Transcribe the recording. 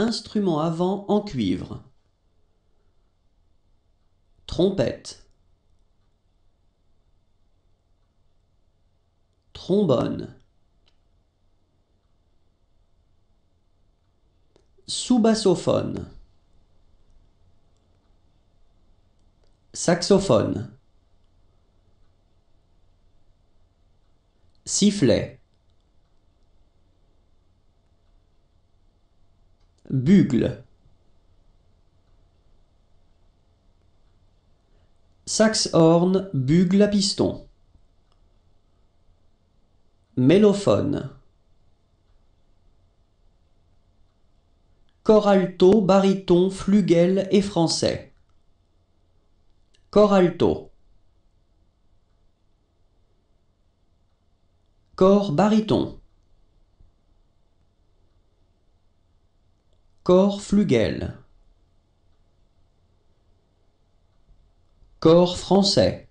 Instrument avant en cuivre. Trompette. Trombone. Sous-bassophone. Saxophone. Sifflet. bugle. Saxhorn bugle à piston. Mélophone. Coralto, alto, baryton, flugel et français. Cor alto. Cor baryton. Corps flugel Corps français